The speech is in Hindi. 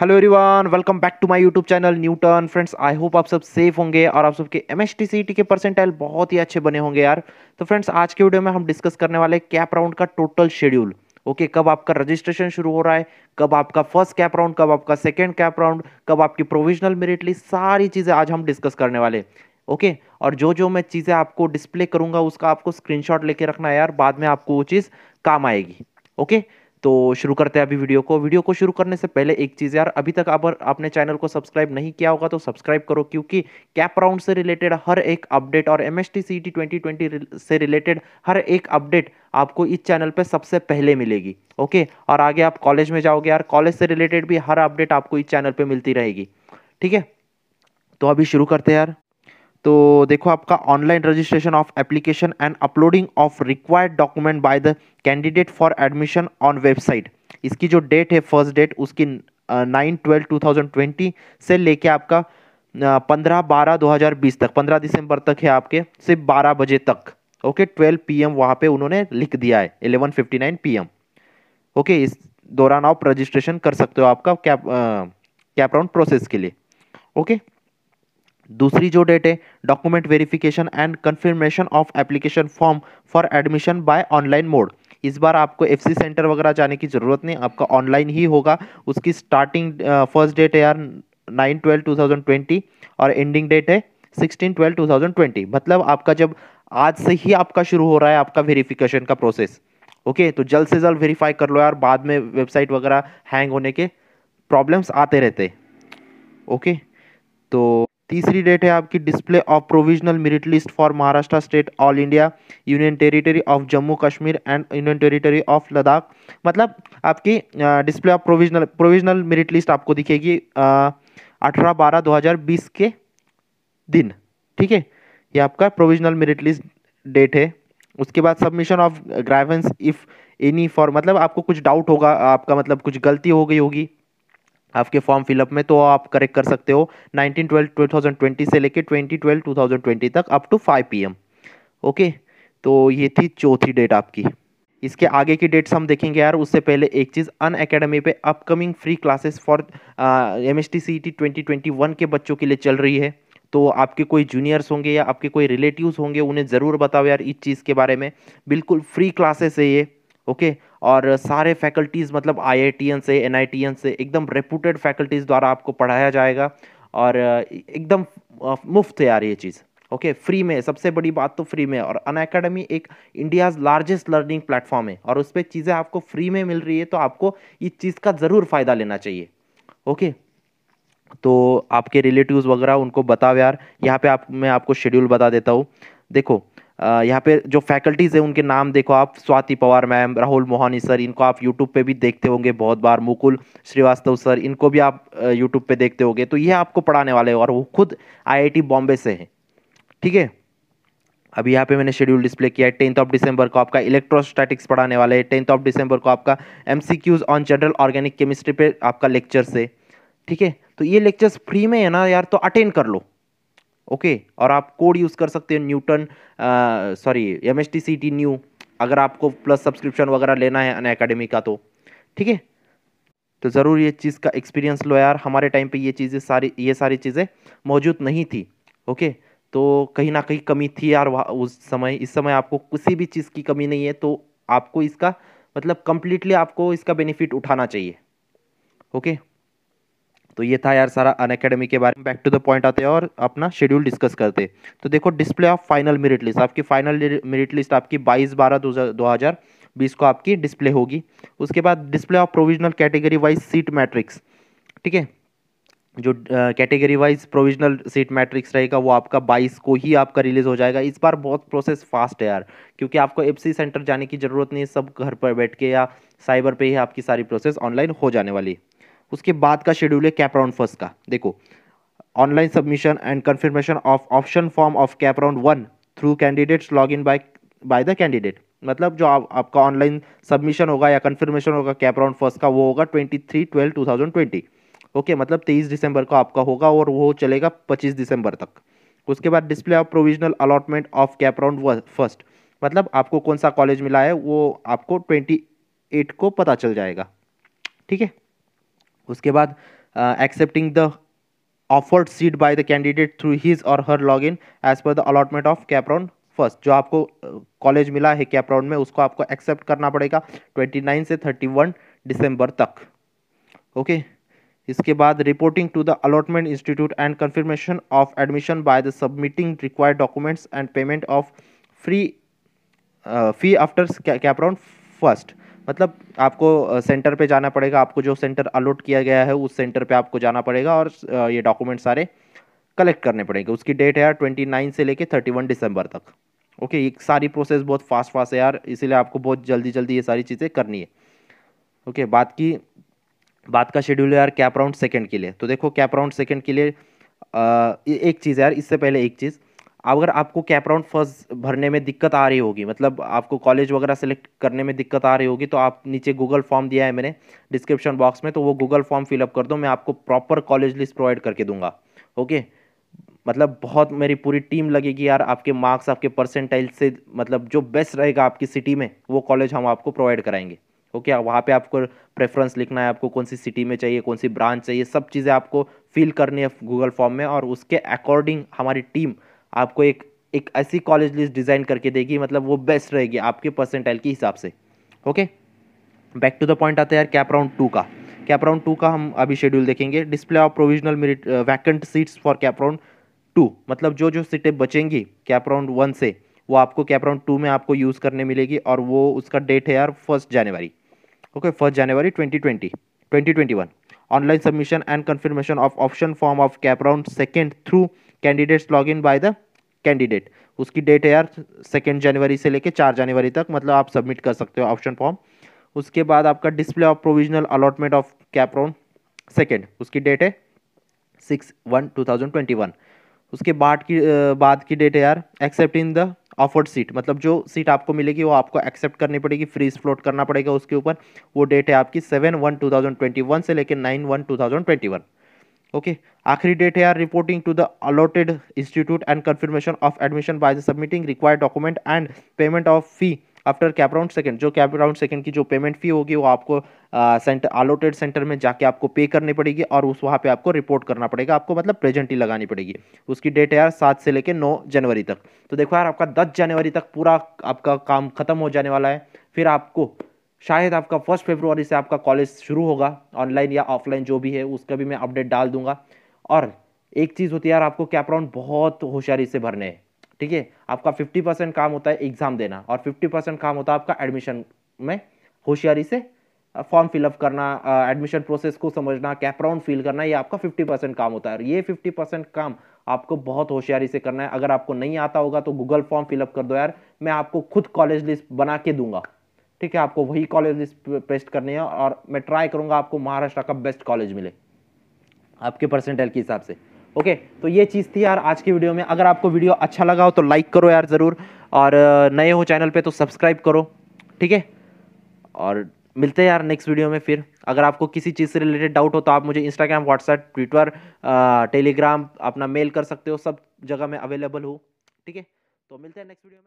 Hello everyone welcome back to my YouTube channel Newton friends I hope आप सब सेफ होंगे और आप सबके एम एस e के परसेंटाइल बहुत ही अच्छे बने होंगे यार तो फ्रेंड्स आज के वीडियो में हम डिस्कस करने वाले कैप राउंड का टोटल शेड्यूल ओके okay, कब आपका रजिस्ट्रेशन शुरू हो रहा है कब आपका फर्स्ट कैप राउंड कब आपका सेकेंड कैप राउंड कब आपकी प्रोविजनल मेरिट लिस्ट सारी चीज़ें आज हम डिस्कस करने वाले ओके okay? और जो जो मैं चीज़ें आपको डिस्प्ले करूँगा उसका आपको स्क्रीन लेके रखना है यार बाद में आपको वो चीज़ काम आएगी ओके okay? तो शुरू करते हैं अभी वीडियो को वीडियो को शुरू करने से पहले एक चीज़ यार अभी तक अगर आपने चैनल को सब्सक्राइब नहीं किया होगा तो सब्सक्राइब करो क्योंकि कैप राउंड से रिलेटेड हर एक अपडेट और M S T C T twenty twenty से रिलेटेड हर एक अपडेट आपको इस चैनल पे सबसे पहले मिलेगी ओके और आगे आप कॉलेज में जाओगे यार कॉलेज से रिलेटेड भी हर अपडेट आपको इस चैनल पर मिलती रहेगी ठीक है तो अभी शुरू करते हैं यार तो देखो आपका online registration of application and uploading of required document by the candidate for admission on website इसकी जो डेट है फर्स्ट डेट उसकी nine twelve two thousand twenty से लेके आपका पंद्रह बारह दो हज़ार बीस तक पंद्रह दिसंबर तक है आपके सिर्फ बारह बजे तक ओके ट्वेल्व पी एम वहाँ पर उन्होंने लिख दिया है eleven fifty nine P M okay इस दौरान आप रजिस्ट्रेशन कर सकते हो आपका कैप कैप राउंड प्रोसेस के लिए ओके दूसरी जो डेट है document verification and confirmation of application form for admission by online mode इस बार आपको एफसी सेंटर वगैरह जाने की ज़रूरत नहीं आपका ऑनलाइन ही होगा उसकी स्टार्टिंग फर्स्ट डेट है यार nine twelve two thousand twenty और एंडिंग डेट है sixteen twelve two thousand twenty मतलब आपका जब आज से ही आपका शुरू हो रहा है आपका वेरीफिकेशन का प्रोसेस ओके तो जल्द से जल्द वेरीफाई कर लो यार बाद में वेबसाइट वगैरह हैंग होने के प्रॉब्लम्स आते रहते ओके तो तीसरी डेट है आपकी display of provisional merit list for Maharashtra state all India union territory of Jammu Kashmir and union territory of Ladakh मतलब आपकी display of provisional provisional merit list आपको दिखेगी अठारह बारह दो हज़ार बीस के दिन ठीक है ये आपका प्रोविजनल मेरिट लिस्ट डेट है उसके बाद submission of grievance if any for मतलब आपको कुछ डाउट होगा आपका मतलब कुछ गलती हो गई होगी आपके फॉर्म फिलअप में तो आप करेक्ट कर सकते हो nineteen twelve two thousand twenty से लेकर twenty twelve two thousand twenty तक up to five P M okay तो ये थी चौथी डेट आपकी इसके आगे की डेट्स हम देखेंगे यार उससे पहले एक चीज़ अन अकेडमी पर upcoming free classes for M S T C T twenty twenty one के बच्चों के लिए चल रही है तो आपके कोई जूनियर्स होंगे या आपके कोई रिलेटिव्स होंगे उन्हें ज़रूर बताओ यार इस चीज़ के बारे में बिल्कुल फ्री क्लासेस है ये ओके okay? और सारे फैकल्टीज़ मतलब आई से एन से एकदम रेपूटेड फैकल्टीज़ द्वारा आपको पढ़ाया जाएगा और एकदम मुफ्त है यार ये चीज़ ओके okay, फ्री में सबसे बड़ी बात तो फ्री में और अन अकेडमी एक इंडियाज़ लार्जेस्ट लर्निंग प्लेटफॉर्म है और उस पर चीज़ें आपको फ्री में मिल रही है तो आपको इस चीज़ का ज़रूर फ़ायदा लेना चाहिए ओके okay? तो आपके रिलेटिव्स वगैरह उनको बताओ यार यहाँ पे आप मैं आपको शेड्यूल बता देता हूँ देखो यहाँ पे जो फैकल्टीज़ हैं उनके नाम देखो आप स्वाति पवार मैम राहुल मोहानी सर इनको आप यूट्यूब पे भी देखते होंगे बहुत बार मुकुल श्रीवास्तव सर इनको भी आप यूट्यूब पे देखते होंगे तो ये आपको पढ़ाने वाले हैं और वो खुद आईआईटी बॉम्बे से हैं ठीक है अभी यहाँ पे मैंने शेड्यूल डिस्प्ले किया है टेंथ ऑफ डिसम्बर को आपका इलेक्ट्रोस्टैटिक्स पढ़ाने वाले हैं टेंथ ऑफ डिसम्बर को आपका M on general organic chemistry पे आपका लेक्चर से ठीक है तो ये लेक्चर्स फ्री में है ना यार तो अटेंड कर लो ओके okay, और आप कोड यूज़ कर सकते हो Newton sorry M S T C T new अगर आपको प्लस सब्सक्रिप्शन वगैरह लेना है अन अकेडमी का तो ठीक है तो ज़रूर ये चीज़ का एक्सपीरियंस लो यार हमारे टाइम पे ये चीज़ें सारी ये सारी चीज़ें मौजूद नहीं थी ओके तो कहीं ना कहीं कमी थी यार उस समय इस समय आपको किसी भी चीज़ की कमी नहीं है तो आपको इसका मतलब कम्प्लीटली आपको इसका बेनिफिट उठाना चाहिए ओके तो ये था यार सारा अन के बारे में बैक टू द पॉइंट आते हैं और अपना शेड्यूल डिस्कस करते तो देखो display of final merit list आपकी फाइनल मेरिट लिस्ट आपकी बाईस बारह दो हज़ार बीस को आपकी डिस्प्ले होगी उसके बाद display of provisional category wise seat matrix ठीक है जो category wise provisional seat matrix रहेगा वो आपका बाईस को ही आपका रिलीज़ हो जाएगा इस बार बहुत प्रोसेस फास्ट है यार क्योंकि आपको एफ सेंटर जाने की ज़रूरत नहीं है सब घर पर बैठ के या साइबर पे ही आपकी सारी प्रोसेस ऑनलाइन हो जाने वाली उसके बाद का शेड्यूल है कैपराउंड फर्स्ट का देखो online submission and confirmation of option form of cap round one through candidates log in by by the candidate मतलब जो आप, आपका ऑनलाइन सबमिशन होगा या कन्फर्मेशन होगा कैपराउंड फर्स्ट का वो होगा twenty three twelve two thousand twenty okay मतलब तेईस दिसंबर को आपका होगा और वो चलेगा पच्चीस दिसंबर तक उसके बाद display of provisional allotment of cap round first मतलब आपको कौन सा कॉलेज मिला है वो आपको ट्वेंटी एट को पता चल जाएगा ठीक है उसके बाद accepting the offered seat by the candidate through his और her log in as per the allotment of cap round first जो आपको कॉलेज uh, मिला है कैप्रॉन में उसको आपको एक्सेप्ट करना पड़ेगा ट्वेंटी नाइन से थर्टी वन दिसंबर तक ओके okay? इसके बाद reporting to the allotment institute and confirmation of admission by the submitting required documents and payment of free fee after cap round first मतलब आपको सेंटर पे जाना पड़ेगा आपको जो सेंटर अलॉट किया गया है उस सेंटर पे आपको जाना पड़ेगा और ये डॉक्यूमेंट सारे कलेक्ट करने पड़ेंगे उसकी डेट है यार ट्वेंटी नाइन से लेके थर्टी वन दिसंबर तक ओके ये सारी प्रोसेस बहुत फास्ट फास्ट है यार इसीलिए आपको बहुत जल्दी जल्दी ये सारी चीज़ें करनी है ओके बात की बात का शेड्यूल है यार कैप राउंड सेकेंड के लिए तो देखो कैप राउंड सेकेंड के लिए आ, एक चीज़ है यार इससे पहले एक चीज़ अगर आपको कैपराउंड फर्स्ट भरने में दिक्कत आ रही होगी मतलब आपको कॉलेज वगैरह सेलेक्ट करने में दिक्कत आ रही होगी तो आप नीचे गूगल फॉर्म दिया है मैंने डिस्क्रिप्शन बॉक्स में तो वो गूगल फॉर्म फिलअप कर दो मैं आपको प्रॉपर कॉलेज लिस्ट प्रोवाइड करके दूंगा ओके मतलब बहुत मेरी पूरी टीम लगेगी यार आपके मार्क्स आपके परसेंटाइल से मतलब जो बेस्ट रहेगा आपकी सिटी में वो कॉलेज हम आपको प्रोवाइड कराएंगे ओके okay, वहाँ पे आपको प्रेफरेंस लिखना है आपको कौन सी सिटी में चाहिए कौन सी ब्रांच चाहिए सब चीज़ें आपको फिल करनी है गूगल फॉर्म में और उसके अकॉर्डिंग हमारी टीम आपको एक एक ऐसी कॉलेज लिस्ट डिज़ाइन करके देगी मतलब वो बेस्ट रहेगी आपके परसेंटाइल के हिसाब से okay back to the point आते हैं यार कैप राउंड टू का कैप राउंड टू का हम अभी शेड्यूल देखेंगे display of provisional merit vacant seats for cap round two मतलब जो जो सीटें बचेंगी कैप राउंड वन से वो आपको कैप राउंड टू में आपको यूज़ करने मिलेगी और वो उसका डेट है यार first January okay first January twenty twenty twenty twenty one online submission and confirmation of option form of cap round second through candidates log in by the candidate उसकी डेट है यार सेकेंड जनवरी से लेके चार जनवरी तक मतलब आप सबमिट कर सकते हो ऑप्शन फॉर्म उसके बाद आपका display of provisional allotment of cap round second उसकी डेट है six one two thousand twenty one उसके बाद की बाद की डेट है यार accept in the offered seat मतलब जो सीट आपको मिलेगी वो आपको एक्सेप्ट करनी पड़ेगी फ्रीज फ्लोट करना पड़ेगा उसके ऊपर वो डेट है आपकी seven one two thousand twenty one से लेकर nine one two thousand twenty one okay आखिरी डेट है यार reporting to the allotted institute and confirmation of admission by the submitting required document and payment of fee after cap round second जो कैप राउंड सेकेंड की जो पेमेंट फी होगी वो आपको सेंटर अलॉटेड सेंटर में जाके आपको पे करनी पड़ेगी और उस वहाँ पे आपको रिपोर्ट करना पड़ेगा आपको मतलब प्रेजेंट ही लगानी पड़ेगी उसकी डेट है यार सात से लेकर नौ जनवरी तक तो देखो यार आपका दस जनवरी तक पूरा आपका काम खत्म हो जाने वाला है फिर आपको शायद आपका फर्स्ट फेब्रुवरी से आपका कॉलेज शुरू होगा ऑनलाइन या ऑफलाइन जो भी है उसका भी मैं अपडेट डाल दूंगा और एक चीज़ होती है यार आपको कैपराउंड बहुत होशियारी से भरने हैं ठीक है आपका फिफ्टी परसेंट काम होता है एग्ज़ाम देना और फिफ्टी परसेंट काम होता है आपका एडमिशन में होशियारी से फॉर्म फिलअप करना एडमिशन प्रोसेस को समझना कैपराउंड फिल करना ये आपका फिफ्टी परसेंट काम होता है और ये फिफ्टी परसेंट काम आपको बहुत होशियारी से करना है अगर आपको नहीं आता होगा तो गूगल फॉर्म फिलअप कर दो यार मैं आपको खुद कॉलेज लिस्ट बना के दूंगा ठीक है आपको वही कॉलेज पेस्ट करने हैं और मैं ट्राई करूँगा आपको महाराष्ट्र का बेस्ट कॉलेज मिले आपके परसेंटेज के हिसाब से ओके तो ये चीज़ थी यार आज की वीडियो में अगर आपको वीडियो अच्छा लगा हो तो लाइक करो यार ज़रूर और नए हो चैनल पे तो सब्सक्राइब करो ठीक है और मिलते हैं यार नेक्स्ट वीडियो में फिर अगर आपको किसी चीज़ से रिलेटेड डाउट हो तो आप मुझे इंस्टाग्राम व्हाट्सएप ट्विटर टेलीग्राम अपना मेल कर सकते हो सब जगह मैं अवेलेबल हूँ ठीक है तो मिलते हैं नेक्स्ट वीडियो में